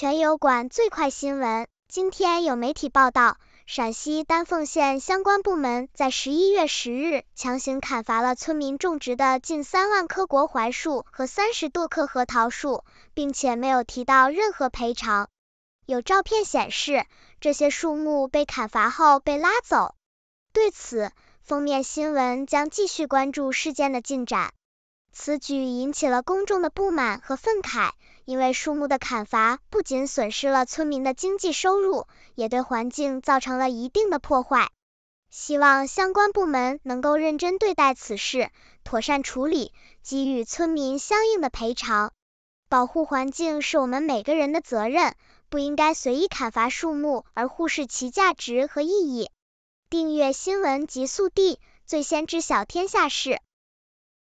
全油管最快新闻：今天有媒体报道，陕西丹凤县相关部门在十一月十日强行砍伐了村民种植的近三万棵国槐树和三十多棵核桃树，并且没有提到任何赔偿。有照片显示，这些树木被砍伐后被拉走。对此，封面新闻将继续关注事件的进展。此举引起了公众的不满和愤慨，因为树木的砍伐不仅损失了村民的经济收入，也对环境造成了一定的破坏。希望相关部门能够认真对待此事，妥善处理，给予村民相应的赔偿。保护环境是我们每个人的责任，不应该随意砍伐树木而忽视其价值和意义。订阅新闻极速递，最先知晓天下事。